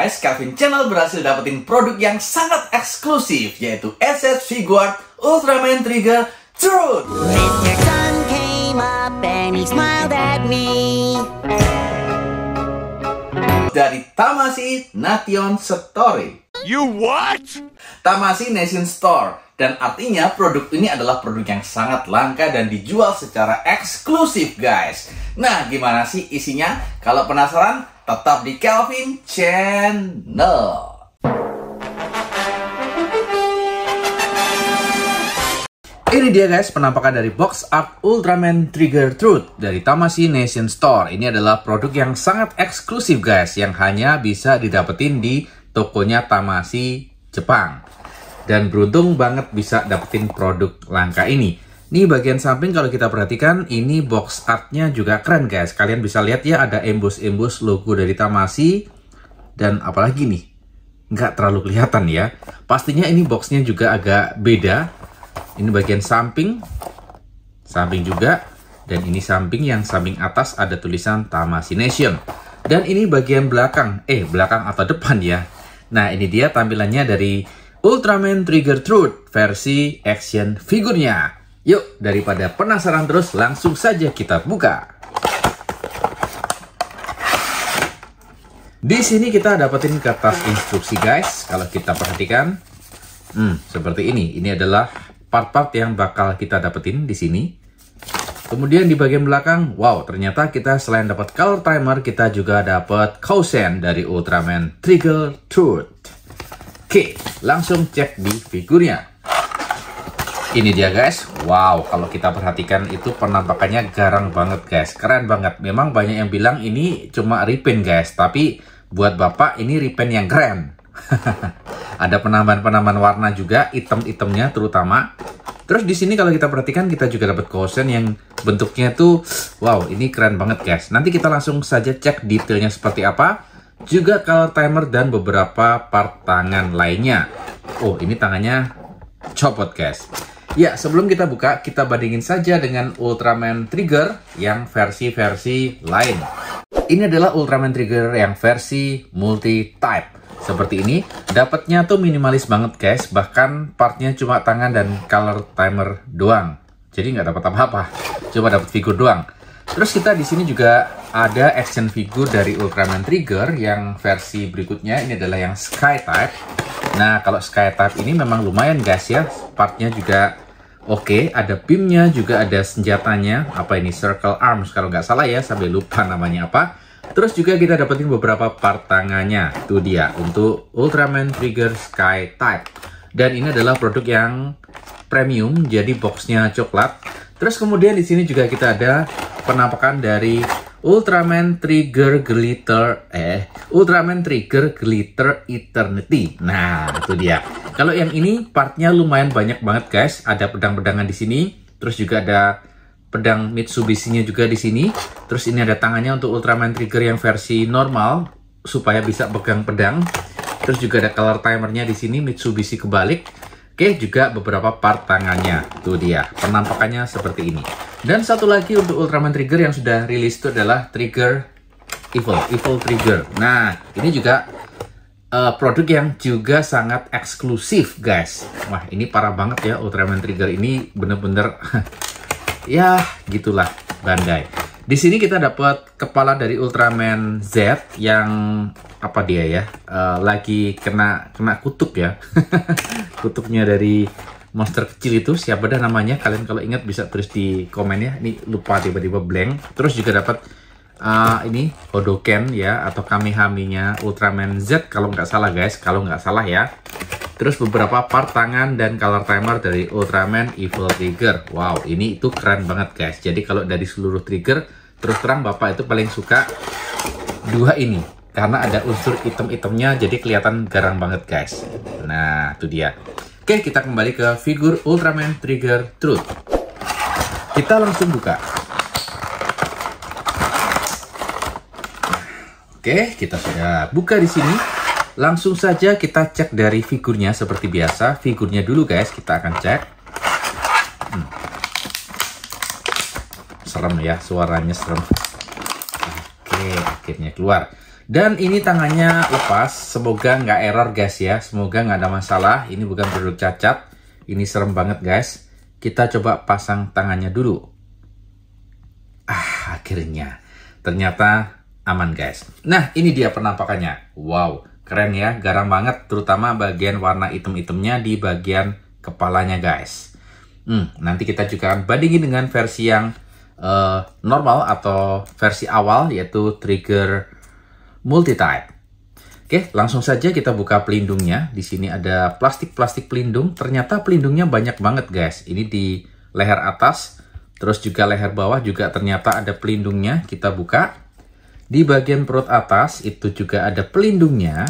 guys, Calvin Channel berhasil dapetin produk yang sangat eksklusif yaitu SS Figuard Ultraman Trigger Truth. Mr. Sun Dari Tamasi Nation Story. You what? Tamasi Nation Store dan artinya produk ini adalah produk yang sangat langka dan dijual secara eksklusif guys. Nah, gimana sih isinya? Kalau penasaran, tetap di Kelvin Channel. Ini dia guys penampakan dari box art Ultraman Trigger Truth dari Tamasi Nation Store. Ini adalah produk yang sangat eksklusif guys yang hanya bisa didapetin di tokonya Tamasi Jepang. Dan beruntung banget bisa dapetin produk langka ini. Ini bagian samping kalau kita perhatikan ini box artnya juga keren guys. Kalian bisa lihat ya ada embus-embus logo dari Tamasi dan apalagi nih nggak terlalu kelihatan ya. Pastinya ini boxnya juga agak beda. Ini bagian samping, samping juga, dan ini samping yang samping atas ada tulisan Tamasi Nation. Dan ini bagian belakang, eh belakang atau depan ya. Nah ini dia tampilannya dari Ultraman Trigger Truth versi action figurnya. Yuk, daripada penasaran terus, langsung saja kita buka. Di sini kita dapetin kertas instruksi guys. Kalau kita perhatikan, hmm, seperti ini. Ini adalah part-part yang bakal kita dapetin di sini. Kemudian di bagian belakang, wow, ternyata kita selain dapat color timer, kita juga dapat Kausen dari Ultraman Trigger Truth. Oke, langsung cek di figurnya ini dia guys wow kalau kita perhatikan itu penampakannya garang banget guys keren banget memang banyak yang bilang ini cuma repaint guys tapi buat bapak ini repaint yang keren ada penambahan-penambahan warna juga item-itemnya terutama terus di sini kalau kita perhatikan kita juga dapat kosen yang bentuknya tuh wow ini keren banget guys nanti kita langsung saja cek detailnya seperti apa juga color timer dan beberapa part tangan lainnya oh ini tangannya copot guys Ya, sebelum kita buka, kita bandingin saja dengan Ultraman Trigger yang versi-versi lain. Ini adalah Ultraman Trigger yang versi multi-type. Seperti ini, dapatnya tuh minimalis banget guys, bahkan partnya cuma tangan dan color timer doang. Jadi nggak dapat apa-apa, cuma dapat figur doang. Terus kita di sini juga ada action figure dari Ultraman Trigger yang versi berikutnya ini adalah yang Sky Type. Nah, kalau Sky Type ini memang lumayan guys ya, partnya juga oke, okay. ada beamnya juga ada senjatanya, apa ini Circle Arms kalau nggak salah ya, sampai lupa namanya apa. Terus juga kita dapetin beberapa part tangannya, itu dia untuk Ultraman Trigger Sky Type. Dan ini adalah produk yang premium, jadi boxnya coklat Terus kemudian di sini juga kita ada penampakan dari Ultraman Trigger Glitter eh Ultraman Trigger Glitter Eternity. Nah, itu dia. Kalau yang ini partnya lumayan banyak banget guys. Ada pedang-pedangan di sini, terus juga ada pedang Mitsubishi-nya juga di sini. Terus ini ada tangannya untuk Ultraman Trigger yang versi normal supaya bisa pegang pedang. Terus juga ada color timernya di sini Mitsubishi kebalik. Oke, juga beberapa part tangannya. Tuh dia, penampakannya seperti ini. Dan satu lagi untuk Ultraman Trigger yang sudah rilis itu adalah Trigger Evil, Evil Trigger. Nah, ini juga uh, produk yang juga sangat eksklusif, guys. Wah, ini parah banget ya Ultraman Trigger ini bener-bener ya gitulah Bandai. Di sini kita dapat kepala dari Ultraman Z yang apa dia ya? Uh, lagi kena kena kutub ya. Kutubnya dari monster kecil itu siapa dah namanya? Kalian kalau ingat bisa terus di komen ya. Ini lupa tiba-tiba blank. Terus juga dapat uh, ini Hodoken ya atau Kamihaminya Ultraman Z kalau nggak salah guys, kalau nggak salah ya. Terus beberapa part tangan dan color timer dari Ultraman Evil Trigger. Wow, ini itu keren banget guys. Jadi kalau dari seluruh trigger terus terang bapak itu paling suka dua ini karena ada unsur item-itemnya jadi kelihatan garang banget guys nah itu dia oke kita kembali ke figur Ultraman Trigger Truth kita langsung buka oke kita sudah buka di sini langsung saja kita cek dari figurnya seperti biasa figurnya dulu guys kita akan cek serem ya suaranya serem oke akhirnya keluar dan ini tangannya lepas semoga nggak error guys ya semoga nggak ada masalah ini bukan produk cacat ini serem banget guys kita coba pasang tangannya dulu ah akhirnya ternyata aman guys nah ini dia penampakannya wow keren ya garang banget terutama bagian warna hitam-hitamnya di bagian kepalanya guys Hmm, nanti kita juga akan bandingin dengan versi yang Eh, normal atau versi awal yaitu trigger multi-type. Oke, langsung saja kita buka pelindungnya. Di sini ada plastik-plastik pelindung. Ternyata pelindungnya banyak banget, guys. Ini di leher atas, terus juga leher bawah juga ternyata ada pelindungnya. Kita buka. Di bagian perut atas itu juga ada pelindungnya.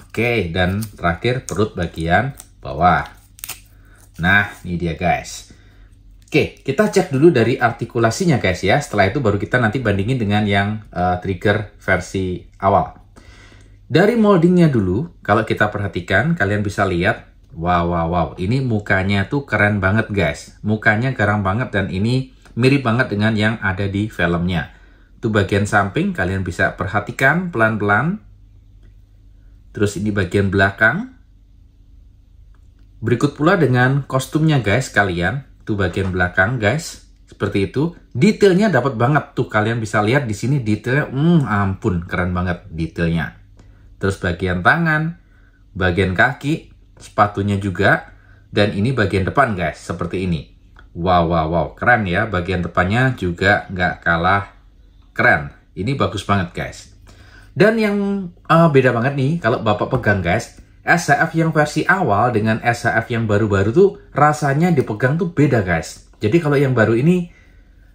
Oke, dan terakhir perut bagian bawah. Nah, ini dia guys. Oke, kita cek dulu dari artikulasinya guys ya. Setelah itu baru kita nanti bandingin dengan yang uh, trigger versi awal. Dari moldingnya dulu, kalau kita perhatikan, kalian bisa lihat, wow, wow, wow, ini mukanya tuh keren banget guys. Mukanya keren banget dan ini mirip banget dengan yang ada di filmnya. Itu bagian samping, kalian bisa perhatikan pelan-pelan. Terus ini bagian belakang. Berikut pula dengan kostumnya guys kalian. Itu bagian belakang guys. Seperti itu. Detailnya dapat banget tuh. Kalian bisa lihat di sini detailnya. Hmm, ampun keren banget detailnya. Terus bagian tangan, bagian kaki, sepatunya juga. Dan ini bagian depan guys, seperti ini. Wow, wow, wow, keren ya. Bagian depannya juga nggak kalah keren. Ini bagus banget guys. Dan yang uh, beda banget nih, kalau bapak pegang guys, SHF yang versi awal dengan SHF yang baru-baru tuh rasanya dipegang tuh beda guys. Jadi kalau yang baru ini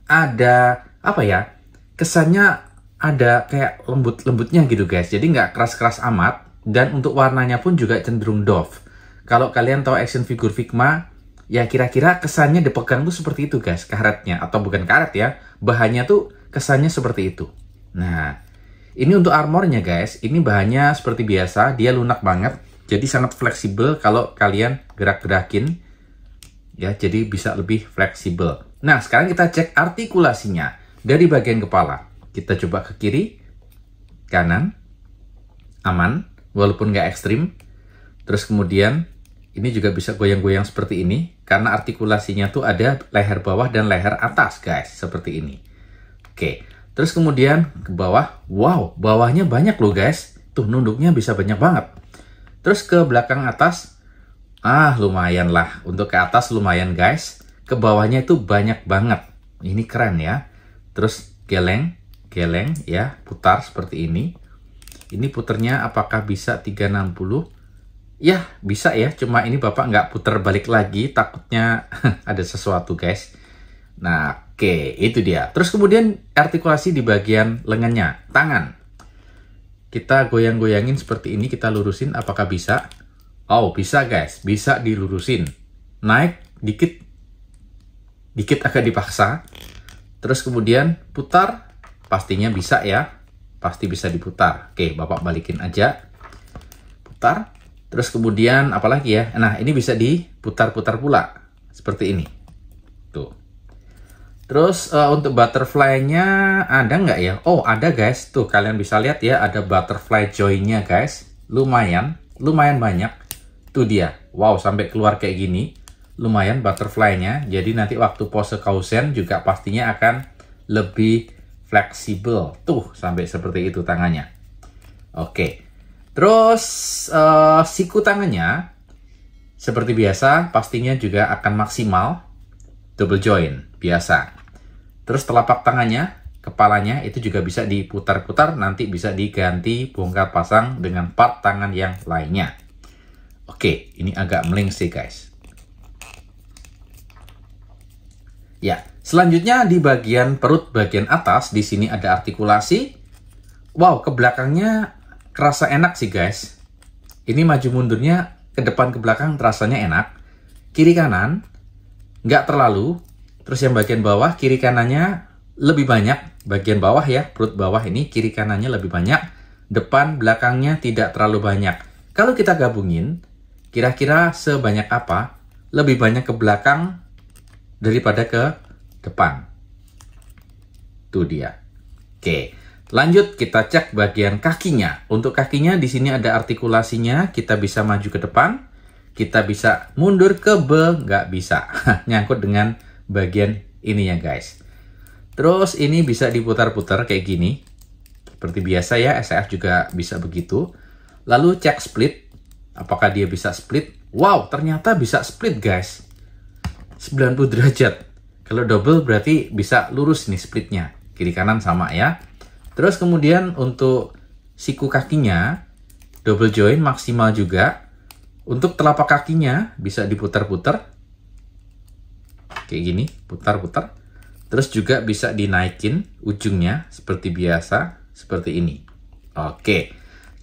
ada apa ya? Kesannya ada kayak lembut-lembutnya gitu guys. Jadi nggak keras-keras amat dan untuk warnanya pun juga cenderung doff. Kalau kalian tahu action figure Figma, ya kira-kira kesannya dipegang tuh seperti itu guys, karetnya atau bukan karet ya, bahannya tuh kesannya seperti itu. Nah, ini untuk armornya guys, ini bahannya seperti biasa, dia lunak banget. Jadi sangat fleksibel kalau kalian gerak-gerakin ya, jadi bisa lebih fleksibel. Nah, sekarang kita cek artikulasinya dari bagian kepala. Kita coba ke kiri, kanan, aman, walaupun nggak ekstrim. Terus kemudian ini juga bisa goyang-goyang seperti ini karena artikulasinya tuh ada leher bawah dan leher atas guys seperti ini oke terus kemudian ke bawah wow bawahnya banyak loh guys tuh nunduknya bisa banyak banget Terus ke belakang atas, ah lumayan lah. Untuk ke atas lumayan guys. Ke bawahnya itu banyak banget. Ini keren ya. Terus geleng, geleng ya, putar seperti ini. Ini puternya apakah bisa 360? Ya, bisa ya. Cuma ini Bapak nggak putar balik lagi, takutnya ada sesuatu guys. Nah, oke, itu dia. Terus kemudian artikulasi di bagian lengannya, tangan kita goyang-goyangin seperti ini, kita lurusin apakah bisa? Oh, bisa guys, bisa dilurusin. Naik dikit, dikit agak dipaksa. Terus kemudian putar, pastinya bisa ya. Pasti bisa diputar. Oke, Bapak balikin aja. Putar. Terus kemudian apalagi ya? Nah, ini bisa diputar-putar pula. Seperti ini. Terus uh, untuk butterfly-nya ada nggak ya? Oh ada guys, tuh kalian bisa lihat ya ada butterfly joy-nya guys. Lumayan, lumayan banyak. Tuh dia, wow sampai keluar kayak gini. Lumayan butterfly-nya, jadi nanti waktu pose kausen juga pastinya akan lebih fleksibel. Tuh sampai seperti itu tangannya. Oke, terus uh, siku tangannya seperti biasa pastinya juga akan maksimal double joint biasa. Terus telapak tangannya, kepalanya itu juga bisa diputar-putar, nanti bisa diganti bongkar pasang dengan part tangan yang lainnya. Oke, ini agak meling sih guys. Ya, selanjutnya di bagian perut bagian atas, di sini ada artikulasi. Wow, ke belakangnya kerasa enak sih guys. Ini maju mundurnya ke depan ke belakang rasanya enak. Kiri kanan nggak terlalu. Terus yang bagian bawah kiri kanannya lebih banyak. Bagian bawah ya, perut bawah ini kiri kanannya lebih banyak. Depan belakangnya tidak terlalu banyak. Kalau kita gabungin, kira-kira sebanyak apa? Lebih banyak ke belakang daripada ke depan. Itu dia. Oke, lanjut kita cek bagian kakinya. Untuk kakinya di sini ada artikulasinya, kita bisa maju ke depan kita bisa mundur ke B, nggak bisa. Nyangkut dengan bagian ini ya guys. Terus ini bisa diputar-putar kayak gini. Seperti biasa ya, SF juga bisa begitu. Lalu cek split. Apakah dia bisa split? Wow, ternyata bisa split guys. 90 derajat. Kalau double berarti bisa lurus nih splitnya. Kiri kanan sama ya. Terus kemudian untuk siku kakinya, double join maksimal juga untuk telapak kakinya bisa diputar-putar. Kayak gini, putar-putar. Terus juga bisa dinaikin ujungnya seperti biasa, seperti ini. Oke.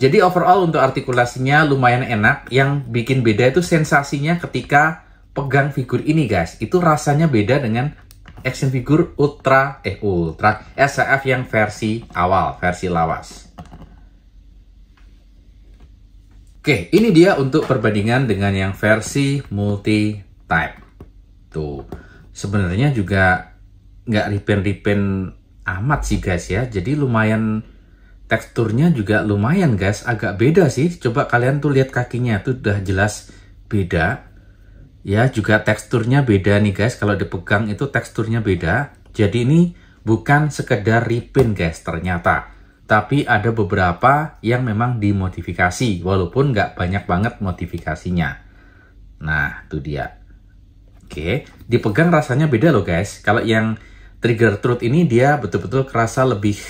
Jadi overall untuk artikulasinya lumayan enak. Yang bikin beda itu sensasinya ketika pegang figur ini guys. Itu rasanya beda dengan action figure Ultra, eh Ultra, SF yang versi awal, versi lawas. Oke, ini dia untuk perbandingan dengan yang versi multi-type. Tuh, sebenarnya juga nggak ripen-ripen amat sih guys ya. Jadi lumayan teksturnya juga lumayan guys, agak beda sih. Coba kalian tuh lihat kakinya, tuh udah jelas beda. Ya, juga teksturnya beda nih guys. Kalau dipegang itu teksturnya beda. Jadi ini bukan sekedar ripen, guys ternyata tapi ada beberapa yang memang dimodifikasi walaupun nggak banyak banget modifikasinya nah itu dia oke dipegang rasanya beda loh guys kalau yang trigger truth ini dia betul-betul kerasa lebih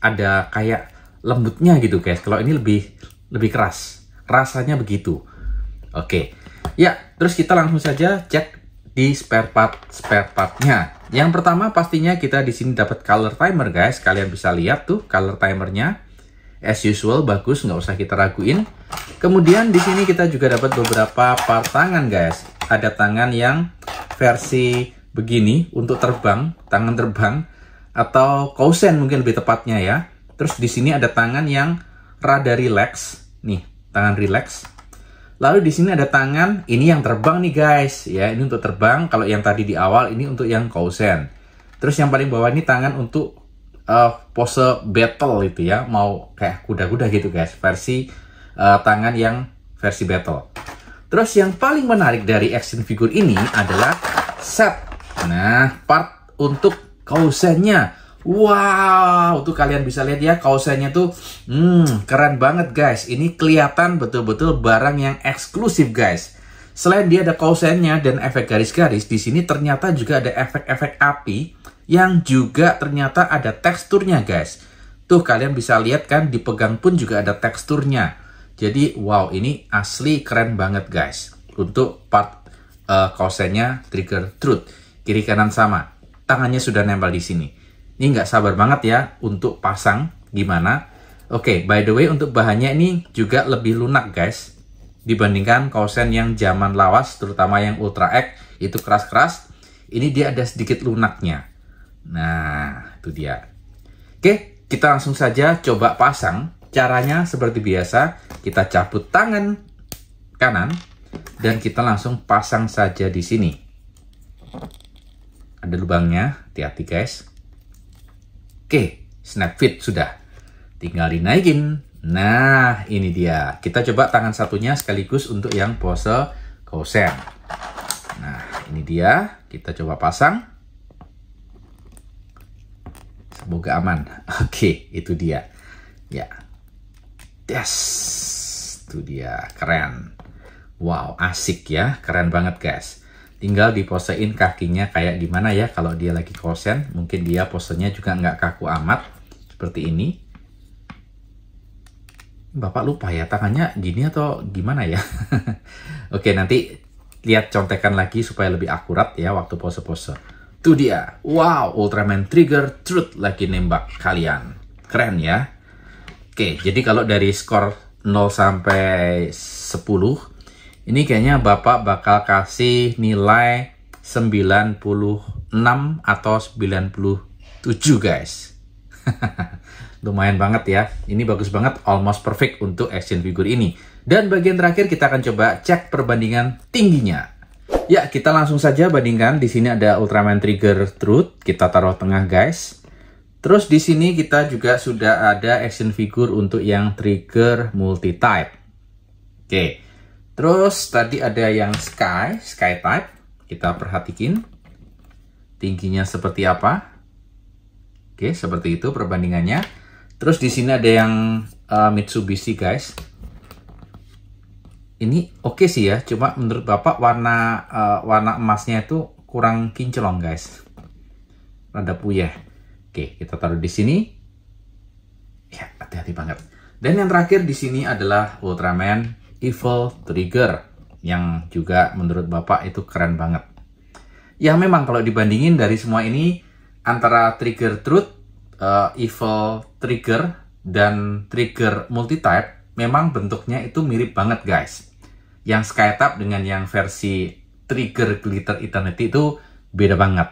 ada kayak lembutnya gitu guys kalau ini lebih lebih keras rasanya begitu oke ya terus kita langsung saja cek di spare part spare partnya. Yang pertama pastinya kita di sini dapat color timer guys. Kalian bisa lihat tuh color timernya. As usual bagus, nggak usah kita raguin. Kemudian di sini kita juga dapat beberapa part tangan guys. Ada tangan yang versi begini untuk terbang, tangan terbang atau kausen mungkin lebih tepatnya ya. Terus di sini ada tangan yang rada relax. Nih, tangan relax Lalu di sini ada tangan, ini yang terbang nih guys, ya ini untuk terbang. Kalau yang tadi di awal ini untuk yang kausen. Terus yang paling bawah ini tangan untuk uh, pose battle itu ya, mau kayak kuda-kuda gitu guys, versi uh, tangan yang versi battle. Terus yang paling menarik dari action figure ini adalah set. Nah, part untuk kausennya. Wow, tuh kalian bisa lihat ya kaosnya tuh hmm, keren banget guys. Ini kelihatan betul-betul barang yang eksklusif guys. Selain dia ada kausennya dan efek garis-garis, di sini ternyata juga ada efek-efek api yang juga ternyata ada teksturnya guys. Tuh kalian bisa lihat kan dipegang pun juga ada teksturnya. Jadi wow ini asli keren banget guys. Untuk part uh, eh, kausennya trigger truth. Kiri kanan sama. Tangannya sudah nempel di sini. Ini nggak sabar banget ya untuk pasang gimana. Oke, okay, by the way untuk bahannya ini juga lebih lunak guys. Dibandingkan kausen yang zaman lawas, terutama yang Ultra X, itu keras-keras. Ini dia ada sedikit lunaknya. Nah, itu dia. Oke, okay, kita langsung saja coba pasang. Caranya seperti biasa, kita cabut tangan kanan dan kita langsung pasang saja di sini. Ada lubangnya, hati-hati guys. Oke, snap fit sudah. Tinggal dinaikin. Nah, ini dia. Kita coba tangan satunya sekaligus untuk yang pose kosen. Nah, ini dia. Kita coba pasang. Semoga aman. Oke, itu dia. Ya. Yes. Itu dia. Keren. Wow, asik ya. Keren banget, guys tinggal diposein kakinya kayak gimana ya kalau dia lagi kosen mungkin dia posenya juga nggak kaku amat seperti ini Bapak lupa ya tangannya gini atau gimana ya Oke nanti lihat contekan lagi supaya lebih akurat ya waktu pose-pose Itu dia Wow Ultraman Trigger Truth lagi nembak kalian Keren ya Oke jadi kalau dari skor 0 sampai 10 ini kayaknya Bapak bakal kasih nilai 96 atau 97 guys. Lumayan banget ya. Ini bagus banget, almost perfect untuk action figure ini. Dan bagian terakhir kita akan coba cek perbandingan tingginya. Ya, kita langsung saja bandingkan. Di sini ada Ultraman Trigger Truth, kita taruh tengah guys. Terus di sini kita juga sudah ada action figure untuk yang trigger multi type. Oke. Okay. Terus tadi ada yang sky, sky type. Kita perhatikan tingginya seperti apa. Oke, seperti itu perbandingannya. Terus di sini ada yang uh, Mitsubishi, guys. Ini oke okay sih ya, cuma menurut Bapak warna uh, warna emasnya itu kurang kinclong, guys. Rada puyah. Oke, kita taruh di sini. Ya, hati-hati banget. Dan yang terakhir di sini adalah Ultraman Evil Trigger yang juga menurut Bapak itu keren banget. Ya memang kalau dibandingin dari semua ini antara Trigger Truth, uh, Evil Trigger, dan Trigger Multitype memang bentuknya itu mirip banget guys. Yang SkyTap dengan yang versi Trigger Glitter Eternity itu beda banget.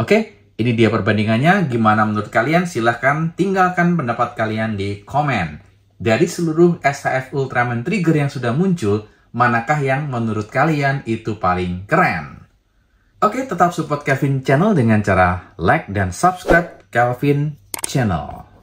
Oke, ini dia perbandingannya. Gimana menurut kalian? Silahkan tinggalkan pendapat kalian di komen dari seluruh SHF Ultraman Trigger yang sudah muncul, manakah yang menurut kalian itu paling keren? Oke, tetap support Kevin Channel dengan cara like dan subscribe Kevin Channel.